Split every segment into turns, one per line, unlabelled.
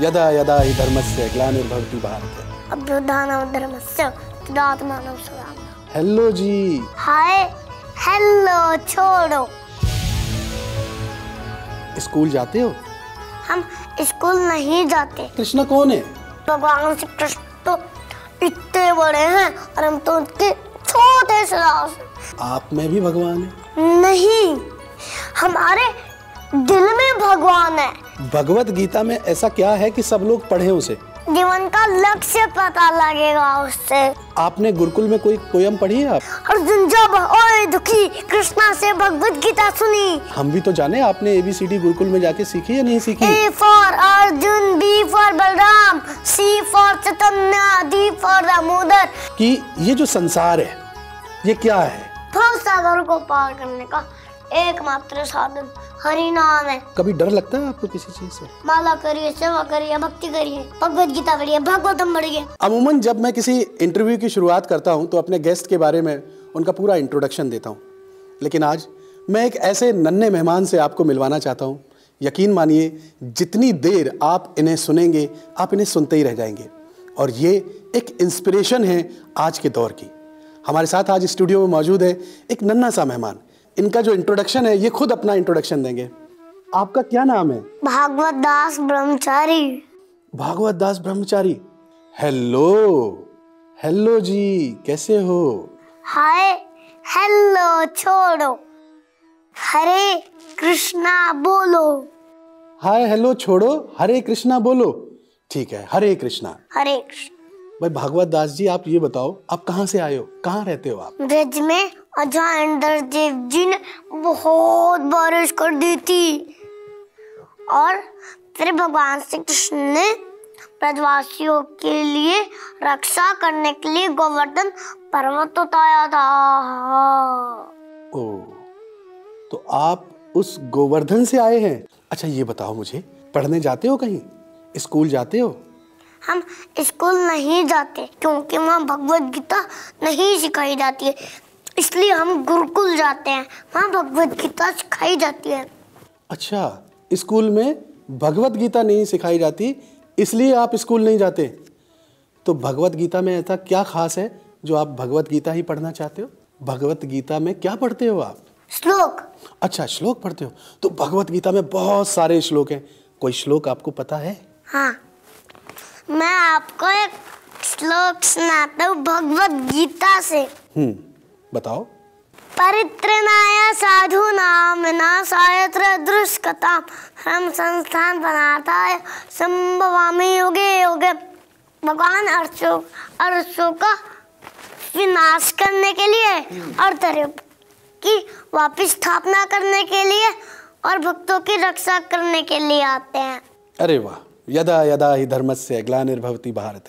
यदा यदा हि धर्मस्य ग्लानिर्भवति भारत
अभ्युदानौ धर्मस्य तदात्मानौ सुरामः हेलो जी हाय हेलो छोड़ो
स्कूल जाते हो
हम स्कूल नहीं जाते कृष्ण कौन है भगवान श्री कृष्ण तो इतने बड़े हैं और हम तो उनके छोटे से
आप में भी भगवान
है नहीं हमारे दिल में भगवान है
भगवत गीता में ऐसा क्या है कि सब लोग पढ़े उसे
जीवन का लक्ष्य पता लगेगा उससे
आपने गुरुकुल में कोई पोयम पढ़ी है आप
अर्जुन जब ओए दुखी कृष्णा से भगवत गीता सुनी
हम भी तो जाने आपने एबीसीडी गुरुकुल में जाके सीखी या नहीं सीखी A
for Arjun B for Balram C for Chaitanya D for Damodar कि ये जो
संसार है ये क्या है
भव सागर को पार करने का एकमात्र साधन हरि नाम है
कभी डर लगता है आपको किसी चीज से
माला करिए सेवा करिए भक्ति करिए भगवत गीता पढ़िए भागवतम पढ़िए
अमूमन जब मैं किसी इंटरव्यू की शुरुआत करता हूँ तो अपने गेस्ट के बारे में उनका पूरा इंट्रोडक्शन देता हूँ लेकिन आज मैं एक ऐसे नन्हे मेहमान से आपको मिलवाना चाहता हूँ यकीन मानिए जितनी देर आप इन्हें सुनेंगे आप इन्हें सुनते ही रह जाएंगे और ये एक इंस्पिरेशन है आज के दौर की हमारे साथ आज स्टूडियो में मौजूद है एक नन्ना सा मेहमान इनका जो इंट्रोडक्शन है ये खुद अपना इंट्रोडक्शन देंगे आपका क्या नाम है
भागवत दास ब्रह्मचारी भागवत दास
ब्रह्मचारी हेलो हेलो जी कैसे हो
हाय हेलो छोड़ो हरे कृष्णा बोलो
हाय हेलो छोड़ो हरे कृष्णा बोलो ठीक है हरे कृष्णा
हरे कृष्णा
भाई भागवत दास जी आप ये बताओ आप कहाँ से आए हो कहाँ रहते हो आप
ब्रज में और जहाँ इंद्र देव जी ने बहुत बारिश कर दी थी और फिर भगवान श्री कृष्ण ने ब्रजवासियों के लिए रक्षा करने के लिए गोवर्धन पर्वत उताया था
ओ तो आप उस गोवर्धन से आए हैं अच्छा ये बताओ मुझे पढ़ने जाते हो कहीं स्कूल जाते हो
हम स्कूल नहीं जाते क्योंकि वहाँ भगवत गीता नहीं सिखाई जाती है इसलिए हम गुरुकुल जाते हैं वहाँ भगवत गीता सिखाई जाती है
अच्छा स्कूल में भगवत गीता नहीं सिखाई जाती इसलिए आप स्कूल नहीं जाते तो भगवत गीता में ऐसा क्या खास है जो आप भगवत गीता ही पढ़ना चाहते हो भगवत गीता में क्या पढ़ते हो आप श्लोक अच्छा श्लोक पढ़ते हो तो भगवत गीता में बहुत सारे श्लोक हैं कोई श्लोक आपको पता है
हाँ मैं आपको एक श्लोक सुनाता हूँ भगवत गीता से
हम्म बताओ
नाया साधु नाम ना सायत्र दृष्कता हम संस्थान बनाता है संभवामी योगे योगे भगवान अर्थों अर्थों का विनाश करने के लिए और धर्म की वापस स्थापना करने के लिए और भक्तों की रक्षा करने के लिए आते हैं
अरे वाह यदा यदा ही धर्म से ग्लानिर्भवती भारत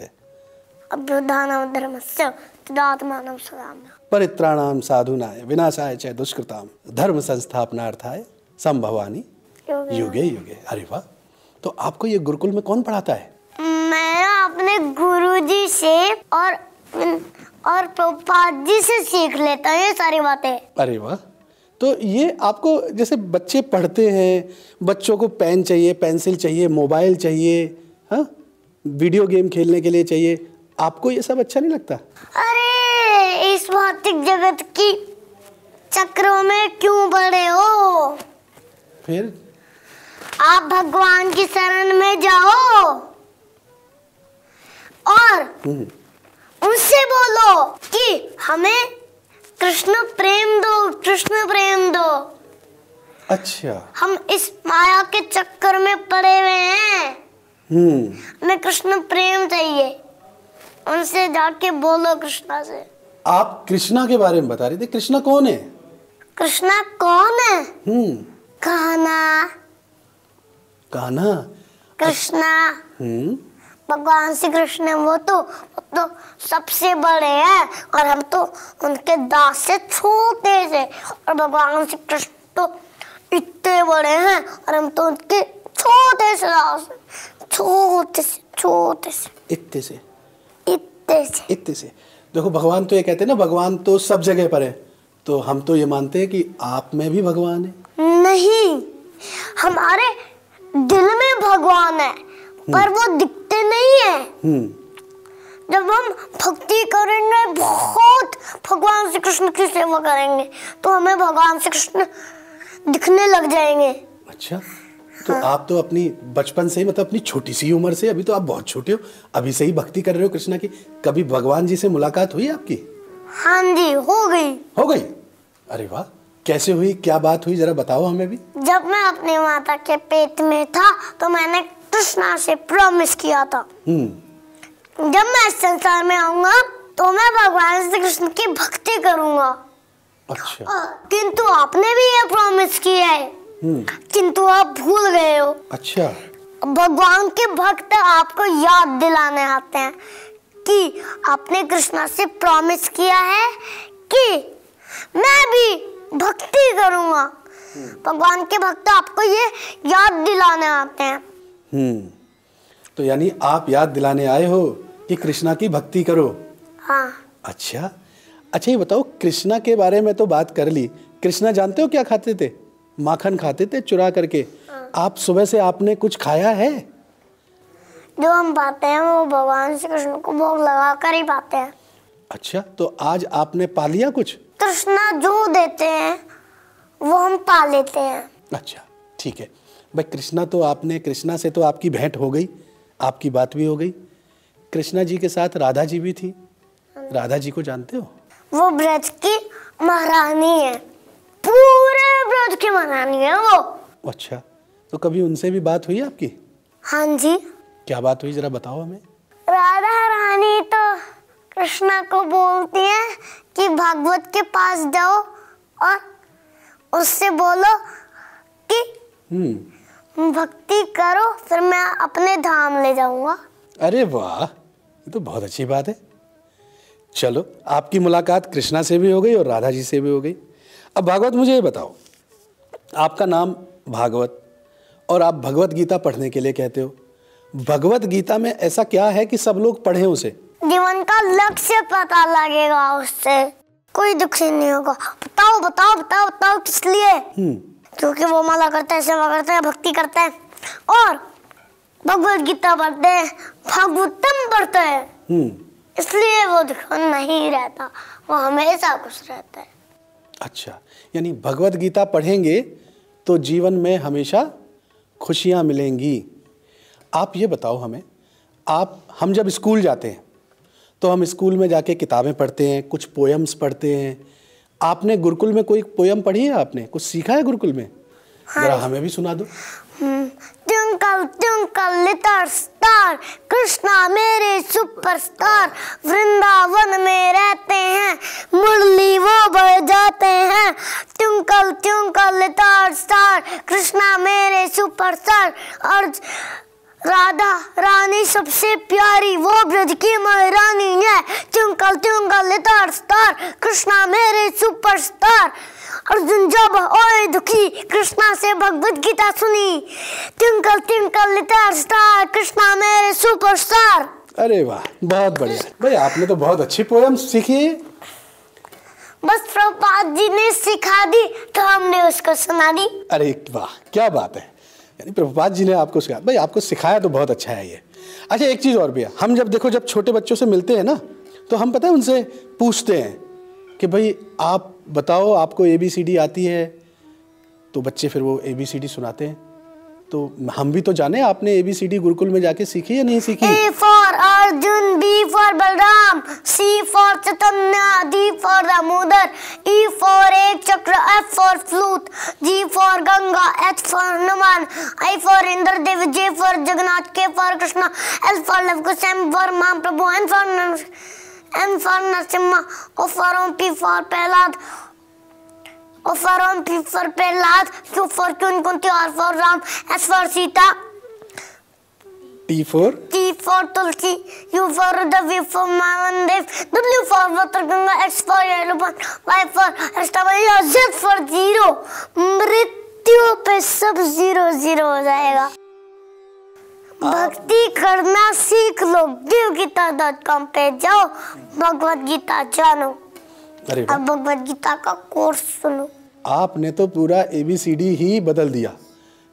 धर्मस्य तदात्मानं सदाम्य
परित्राणां विनाशाय च दुष्कृतां धर्म संस्थापनार्थाय संभवानी युगे युगे, अरे वाह तो आपको ये गुरुकुल में कौन पढ़ाता है
मैं अपने गुरुजी से और और प्रपात जी से सीख लेता हूँ ये सारी बातें
अरे वाह तो ये आपको जैसे बच्चे पढ़ते हैं बच्चों को पेन चाहिए पेंसिल चाहिए मोबाइल चाहिए हा? वीडियो गेम खेलने के लिए चाहिए आपको ये सब अच्छा नहीं लगता
अरे इस भौतिक जगत की चक्रों में क्यों बड़े हो फिर आप भगवान की शरण में जाओ और हम्म। उनसे बोलो कि हमें कृष्ण प्रेम दो कृष्ण प्रेम दो अच्छा हम इस माया के चक्कर में पड़े हुए हैं हम्म। हमें कृष्ण प्रेम चाहिए उनसे जाके बोलो कृष्णा से
आप कृष्णा के बारे में बता रही थी कृष्णा कौन है
कृष्णा कौन है हम्म। कहना कान्हा कृष्णा हम्म। भगवान श्री कृष्ण वो तो तो सबसे बड़े हैं और हम तो उनके दास से छोटे से और भगवान श्री कृष्ण तो इतने बड़े हैं और हम तो उनके छोटे से दास छोटे से छोटे से इतने
से इतने से इतने से देखो भगवान तो ये कहते हैं ना भगवान तो सब जगह पर है तो हम तो ये मानते हैं कि आप में भी भगवान
है नहीं हमारे दिल में भगवान है पर हम्म। वो दिखते नहीं है हम्म। जब हम भक्ति करेंगे बहुत भगवान श्री कृष्ण की सेवा करेंगे तो हमें भगवान श्री कृष्ण दिखने लग जाएंगे
अच्छा तो हाँ। आप तो अपनी बचपन से ही मतलब अपनी छोटी सी उम्र से अभी तो आप बहुत छोटे हो अभी से ही भक्ति कर रहे हो कृष्णा की कभी भगवान जी से मुलाकात हुई आपकी
हाँ जी हो गई
हो गई अरे वाह कैसे हुई क्या बात हुई जरा बताओ हमें भी
जब मैं अपनी माता के पेट में था तो मैंने कृष्णा से प्रॉमिस किया था हम्म जब मैं इस संसार में आऊंगा तो मैं भगवान श्री कृष्ण की भक्ति करूंगा अच्छा किंतु oh, आपने भी ये प्रॉमिस किया है किंतु हम्म। आप भूल गए हो अच्छा भगवान के भक्त आपको याद दिलाने आते हैं कि आपने कृष्णा से प्रॉमिस किया है कि मैं भी भक्ति करूंगा हम्म। भगवान के भक्त आपको ये याद दिलाने आते हैं
हम्म। तो यानी आप याद दिलाने आए हो कि कृष्णा की भक्ति करो हाँ अच्छा अच्छा ये बताओ कृष्णा के बारे में तो बात कर ली कृष्णा जानते हो क्या खाते थे माखन खाते थे चुरा करके हाँ। आप सुबह से आपने कुछ खाया है
जो हम पाते हैं वो भगवान श्री कृष्ण को भोग लगा कर ही पाते हैं
अच्छा तो आज आपने पा लिया कुछ
कृष्णा जो देते हैं वो हम पा लेते हैं
अच्छा ठीक है भाई कृष्णा तो आपने कृष्णा से तो आपकी भेंट हो गई आपकी बात भी हो गई कृष्णा जी के साथ राधा जी भी थी हाँ। राधा जी को जानते हो
वो ब्रज की महारानी है पूरे ब्रज की महारानी है वो
अच्छा तो कभी उनसे भी बात हुई आपकी हाँ जी क्या बात हुई जरा बताओ हमें
राधा रानी तो कृष्णा को बोलती है कि भागवत के पास जाओ और उससे बोलो कि
हम्म।
भक्ति करो फिर मैं अपने धाम ले जाऊंगा
अरे वाह तो बहुत अच्छी बात है चलो आपकी मुलाकात कृष्णा से भी हो गई और राधा जी से भी हो गई अब भागवत मुझे ये बताओ आपका नाम भागवत और आप भगवत गीता पढ़ने के लिए कहते हो भगवत गीता में ऐसा क्या है कि सब लोग पढ़े उसे
जीवन का लक्ष्य पता लगेगा उससे कोई दुख नहीं होगा बताओ बताओ बताओ बताओ किस लिए हम्म। क्योंकि वो माला करते हैं सेवा करते हैं भक्ति करते हैं और भगवत गीता पढ़ते हैं भगवतम पढ़ते हैं हम्म। इसलिए वो दुख नहीं रहता वो हमेशा खुश रहता है
अच्छा यानी भगवत गीता पढ़ेंगे तो जीवन में हमेशा खुशियाँ मिलेंगी आप ये बताओ हमें आप हम जब स्कूल जाते हैं तो हम स्कूल में जाके किताबें पढ़ते हैं कुछ पोएम्स पढ़ते हैं आपने गुरुकुल में कोई पोयम पढ़ी है आपने कुछ सीखा है गुरुकुल में हाँ। जरा हमें भी सुना दो
हम्म, twinkle, twinkle, little star, Krishna मेरे सुपरस्टार वृंदावन में रहते हैं मुरली वो बजाते हैं twinkle twinkle little star Krishna मेरे सुपरस्टार और राधा रानी सबसे प्यारी वो ब्रज की महारानी है twinkle twinkle little star Krishna मेरे सुपरस्टार अर्जुन जब ओए दुखी कृष्णा से भगवत गीता सुनी twinkle twinkle little star Krishna मेरे सुपरस्टार
अरे वाह बहुत बढ़िया भाई आपने तो बहुत अच्छी पोयम सीखी
बस प्रभात जी ने सिखा दी तो हमने उसको सुना दी
अरे वाह क्या बात है यानी प्रभुपाद जी ने आपको सिखाया भाई आपको सिखाया तो बहुत अच्छा है ये अच्छा एक चीज़ और भी है हम जब देखो जब छोटे बच्चों से मिलते हैं ना तो हम पता है उनसे पूछते हैं कि भाई आप बताओ आपको ए बी सी डी आती है तो बच्चे फिर वो ए बी सी डी सुनाते हैं तो हम भी तो जाने आपने ए बी सी डी गुरुकुल में जाके सीखी या नहीं सीखी A
for Arjun B for Balram C for Chaitanya D for Damodar E for एक चक्र F for flute G for Ganga H for Hanuman I for Indradev J for Jagannath K for Krishna L for Luvkush M for माम प्रभु N for M for Narasimha, O for Om, P for Prahlad, O for Om, P for Prahlad, Q for Kun Kunti, R for Ram, S for Sita, T for T for Tulsi, U for Rudra, V for Mavandev, W for Water Ganga, X for Yellow Y for Astabalya, Z for Zero, मृत्यु पे सब zero zero हो जाएगा भक्ति करना सीख लो Dev Gita dot com पे जाओ भगवत गीता जानो अब भगवत गीता का कोर्स सुनो
आपने तो पूरा एबीसीडी ही बदल दिया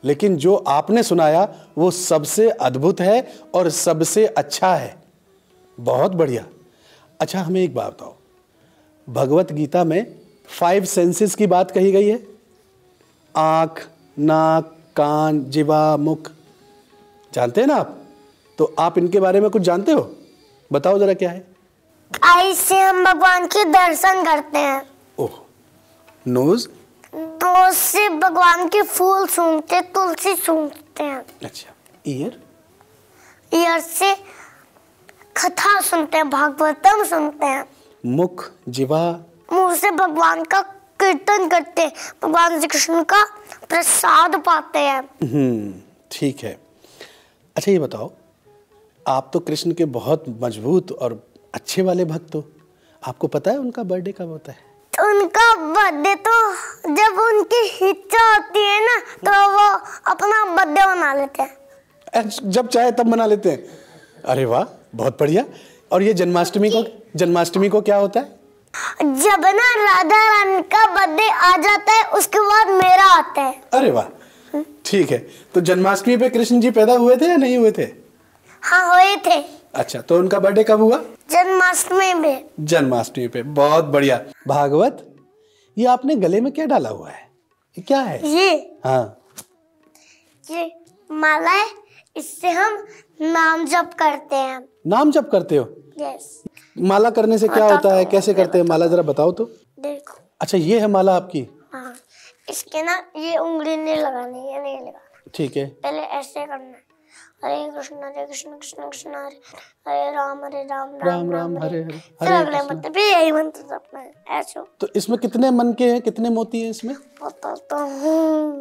लेकिन जो आपने सुनाया वो सबसे अद्भुत है और सबसे अच्छा है बहुत बढ़िया अच्छा हमें एक बात बताओ भगवत गीता में फाइव सेंसेस की बात कही गई है आंख नाक कान जिवा मुख जानते हैं ना आप तो आप इनके बारे में कुछ जानते हो बताओ जरा क्या है
आई से हम भगवान के दर्शन करते हैं ओह नोज नोज से भगवान के फूल सूंघते तुलसी सूंघते हैं
अच्छा ईयर
ईयर से कथा सुनते हैं भागवतम सुनते हैं
मुख जीवा
मुंह से भगवान का कीर्तन करते हैं भगवान श्री कृष्ण का प्रसाद पाते हैं
हम्म, ठीक है अच्छा ये बताओ आप तो कृष्ण के बहुत मजबूत और अच्छे वाले भक्त हो आपको पता है उनका बर्थडे कब होता है
तो उनका बर्थडे तो जब उनकी इच्छा होती है ना तो वो अपना बर्थडे मना लेते
हैं जब
चाहे तब मना लेते हैं
अरे वाह बहुत बढ़िया और ये जन्माष्टमी को जन्माष्टमी को क्या होता है
जब ना राधा रानी का बर्थडे आ जाता है उसके बाद मेरा आता है
अरे वाह ठीक है तो जन्माष्टमी पे कृष्ण जी पैदा हुए थे या नहीं हुए थे
हाँ हुए थे
अच्छा तो उनका बर्थडे कब हुआ
जन्माष्टमी में
जन्माष्टमी पे बहुत बढ़िया भागवत ये आपने गले में क्या डाला हुआ है ये क्या है ये हाँ
ये माला है इससे हम नाम जप करते हैं
नाम जप करते हो यस माला करने से क्या होता है कैसे करते हैं माला जरा बताओ तो देखो अच्छा ये है माला आपकी
हाँ। इसके ना ये उंगली नहीं लगानी ये नहीं लगाना ठीक है पहले ऐसे करना हरे कृष्ण हरे कृष्ण कृष्ण कृष्ण हरे हरे राम हरे राम राम राम
हरे हरे फिर अगले मंत्र
भी यही मंत्र सपना है ऐसे
तो इसमें कितने मन के हैं कितने मोती हैं इसमें बताता हूँ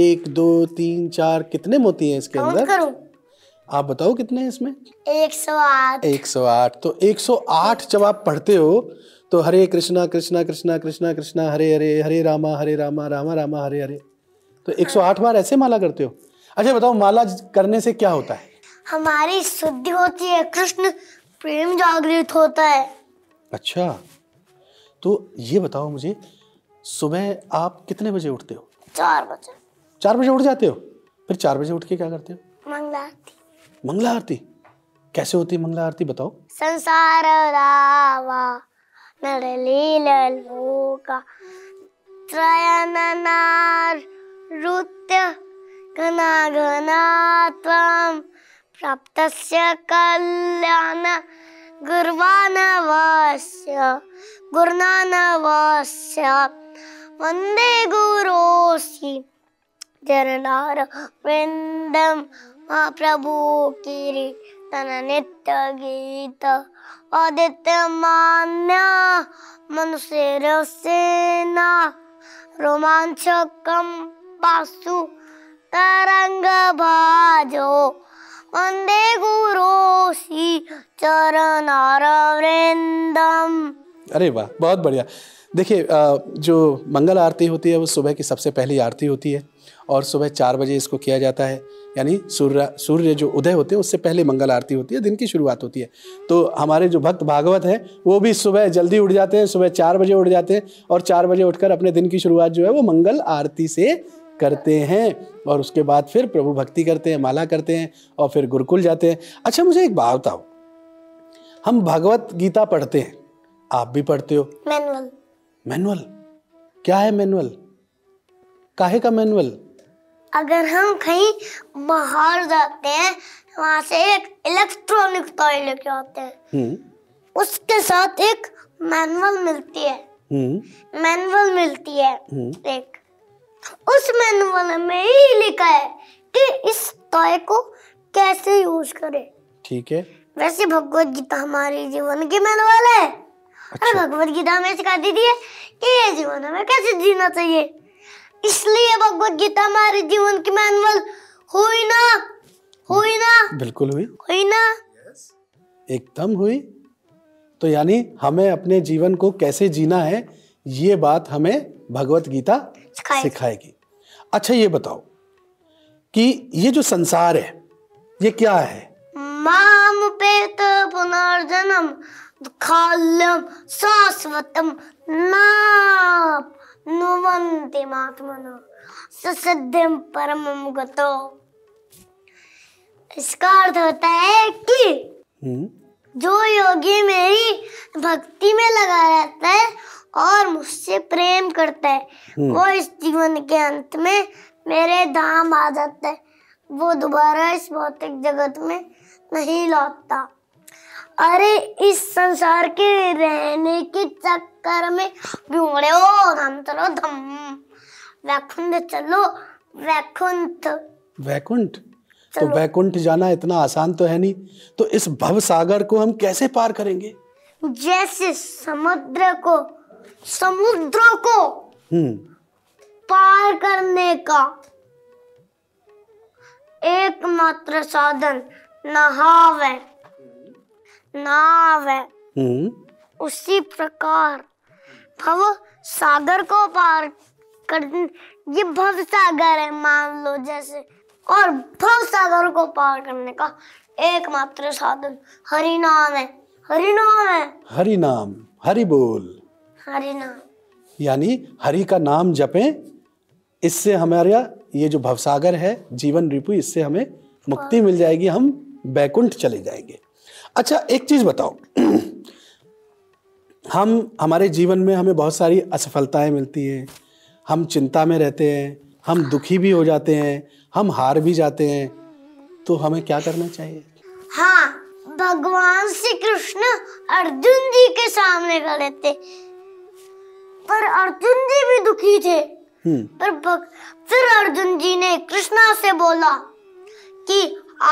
एक दो तीन चार कितने मोती हैं इसके अंदर आप बताओ कितने हैं इसमें
एक सौ आठ एक
सौ आठ तो एक सौ आठ जब आप पढ़ते हो तो हरे कृष्णा कृष्णा कृष्णा कृष्णा कृष्णा हरे हरे हरे रामा हरे रामा रामा रामा हरे हरे तो 108 बार ऐसे माला करते हो अच्छा बताओ माला करने से क्या होता है
हमारी शुद्धि होती है कृष्ण प्रेम जागृत होता है
अच्छा तो ये बताओ मुझे सुबह आप कितने बजे उठते हो चार बजे चार बजे उठ जाते हो फिर चार बजे उठ के क्या करते
हो मंगला आरती
मंगला आरती कैसे होती है मंगला आरती बताओ
संसार रावा melile looga. त्रयननारुत्य घनाघना त्वं प्राप्तस्य कल्याण गुर्वानवस्य गुरुनानवस्य वन्दे गुरोऽसि जननारविन्दं महाप्रभु किरीटननित्यगीत आदित्य आदित्यमान्या मनुष्यसेना रोमाञ्चकं पासु तरंग तरङ्गभाजो वन्दे गुरोषि चरणारवृन्दम्
अरे वाह बहुत बढ़िया देखिए जो मंगल आरती होती है वो सुबह की सबसे पहली आरती होती है और सुबह चार बजे इसको किया जाता है यानी सूर्य सूर्य जो उदय होते हैं उससे पहले मंगल आरती होती है दिन की शुरुआत होती है तो हमारे जो भक्त भागवत हैं वो भी सुबह जल्दी उठ जाते हैं सुबह चार बजे उठ जाते हैं और चार बजे उठकर अपने दिन की शुरुआत जो है वो मंगल आरती से करते हैं और उसके बाद फिर प्रभु भक्ति करते हैं माला करते हैं और फिर गुरुकुल जाते हैं अच्छा मुझे एक बात बताओ हम भगवत गीता पढ़ते हैं आप भी पढ़ते हो मैनुअल मैनुअल क्या है मैनुअल काहे का मैनुअल
अगर हम कहीं बाहर जाते हैं वहां से एक इलेक्ट्रॉनिक टॉय लेके आते हैं हम्म। उसके साथ एक मैनुअल मिलती है मैनुअल हम्म। मिलती है हम्म। एक उस मैनुअल में ही लिखा है कि इस टॉय को कैसे यूज करें ठीक है वैसे भगवत गीता हमारे जीवन की मैनुअल है अच्छा। और भगवत गीता हमें सिखा दी है कि ये जीवन हमें कैसे जीना चाहिए इसलिए भगवत गीता हमारे जीवन की मैनुअल हुई ना हुई ना बिल्कुल हुई हुई ना
एकदम हुई तो यानी हमें अपने जीवन को कैसे जीना है ये बात हमें भगवत गीता सिखाएगी अच्छा ये बताओ कि ये जो संसार है ये क्या है
माम पेत पुनर्जन्म दुखालम शाश्वतम नाप नुवन्तिमात्मनो परम गतो इसका अर्थ होता है कि जो योगी मेरी भक्ति में लगा रहता है और मुझसे प्रेम करता है वो इस जीवन के अंत में मेरे धाम आ जाता है वो दोबारा इस भौतिक जगत में नहीं लौटता अरे इस संसार के रहने के चक्कर कर में ओ धम നന്തലോ धम वैकुंठ चलो वैकुंठ वैकुंठ तो वैकुंठ
जाना इतना आसान तो है नहीं तो इस भव सागर को हम कैसे पार करेंगे
जैसे समुद्र को समुद्र को हम्म पार करने का एकमात्र साधन नहाव है नाव है उसी प्रकार हम सागर को पार कर ये भव सागर है मान लो जैसे और भव सागर को पार करने का एकमात्र साधन हरि नाम है हरि नाम है
हरि नाम हरि बोल हरि नाम यानी हरि का नाम जपें इससे हमारा ये जो भवसागर है जीवन रिपु इससे हमें मुक्ति मिल जाएगी हम बैकुंठ चले जाएंगे अच्छा एक चीज बताओ हम हमारे जीवन में हमें बहुत सारी असफलताएं मिलती हैं हम चिंता में रहते हैं हम दुखी भी हो जाते हैं हम हार भी जाते हैं तो हमें क्या करना चाहिए
हाँ भगवान श्री कृष्ण अर्जुन जी के सामने खड़े थे पर अर्जुन जी भी दुखी थे हम्म। पर भग... फिर अर्जुन जी ने कृष्णा से बोला कि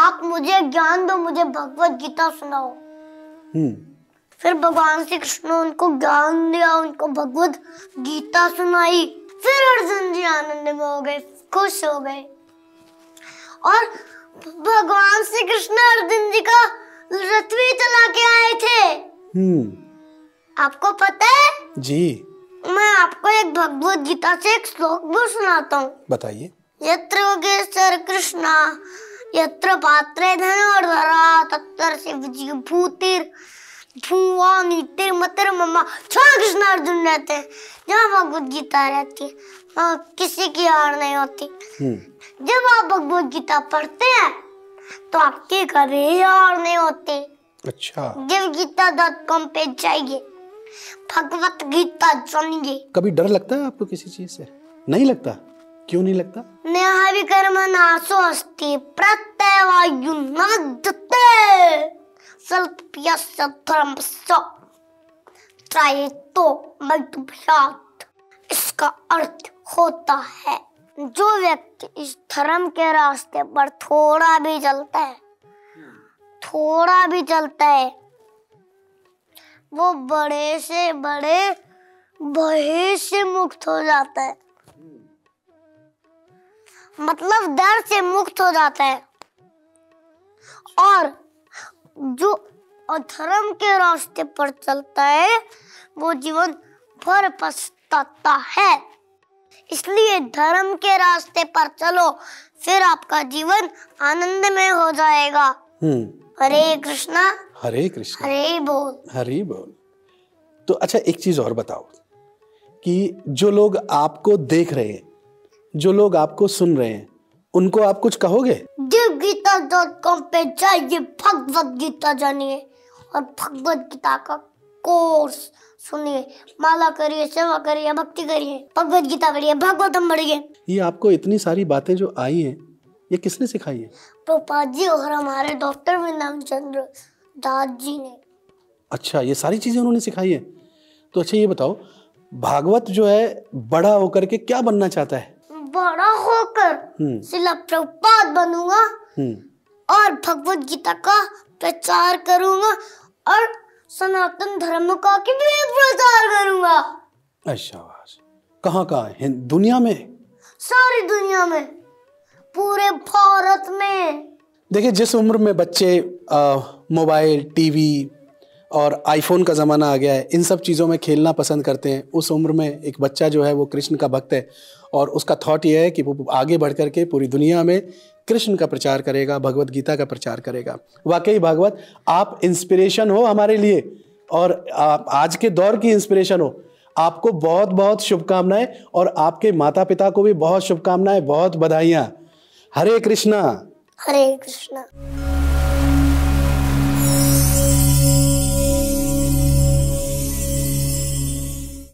आप मुझे ज्ञान दो मुझे भगवत गीता सुनाओ
हम्म।
फिर भगवान श्री कृष्ण ने उनको ज्ञान दिया उनको भगवत गीता सुनाई फिर अर्जुन जी आनंद में हो गए खुश हो गए और भगवान श्री कृष्ण अर्जुन जी का रथ भी चला के आए थे
हम्म।
आपको पता है जी मैं आपको एक भगवत गीता से एक श्लोक भी सुनाता हूँ बताइए यत्र योगेश्वर कृष्णा यत्र पात्रे धन और धरा तत्र शिव जी भूतिर भुवानी तेरे मतर मम्मा छोड़ किस नार नार्जुन रहते हैं जहाँ भगवत गीता रहती है किसी की हार नहीं होती जब आप भगवत गीता पढ़ते हैं तो आपके घर हार नहीं होती अच्छा जब गीता डॉट कॉम पे जाइए भगवत गीता जानिए
कभी डर लगता है आपको किसी चीज से नहीं लगता क्यों नहीं लगता
नया कर्म नाशो अस्ति प्रत्यवायु नवदत्ते sal pjassa tramsa ट्राइटो मधुभ्यात इसका अर्थ होता है जो व्यक्ति इस धर्म के रास्ते पर थोड़ा भी चलता है थोड़ा भी चलता है वो बड़े से बड़े भय से मुक्त हो जाता है मतलब डर से मुक्त हो जाता है और जो अधर्म के रास्ते पर चलता है वो जीवन भर पछताता है इसलिए धर्म के रास्ते पर चलो फिर आपका जीवन आनंद में हो जाएगा हम्म। हरे कृष्णा
हरे कृष्णा
हरे बोल
हरे बोल तो अच्छा एक चीज और बताओ कि जो लोग आपको देख रहे हैं जो लोग आपको सुन रहे हैं उनको आप कुछ कहोगे
गीता डॉट कॉम पे जाइए भगवत गीता जानिए और भगवत गीता का कोर्स सुनिए माला करिए सेवा करिए भक्ति करिए भगवत गीता पढ़िए भगवत पढ़िए
ये आपको इतनी सारी बातें जो आई हैं ये किसने सिखाई है
प्रोपा जी और हमारे डॉक्टर विनाम चंद्र दास जी ने
अच्छा ये सारी चीजें उन्होंने सिखाई है तो अच्छा ये बताओ भागवत जो है बड़ा होकर के क्या बनना चाहता है
बड़ा होकर हम्म। शिला प्रभुपाद बनूंगा
हम्म।
और भगवत गीता का प्रचार करूंगा और सनातन धर्म का भी प्रचार करूंगा
अच्छा कहाँ कहाँ दुनिया में
सारी दुनिया में पूरे भारत में
देखिए जिस उम्र में बच्चे मोबाइल टीवी और आईफोन का ज़माना आ गया है इन सब चीज़ों में खेलना पसंद करते हैं उस उम्र में एक बच्चा जो है वो कृष्ण का भक्त है और उसका थॉट ये है कि वो आगे बढ़ करके पूरी दुनिया में कृष्ण का प्रचार करेगा भगवत गीता का प्रचार करेगा वाकई भागवत आप इंस्पिरेशन हो हमारे लिए और आप आज के दौर की इंस्पिरेशन हो आपको बहुत बहुत शुभकामनाएं और आपके माता पिता को भी बहुत शुभकामनाएं बहुत बधाइयाँ हरे कृष्णा
हरे कृष्णा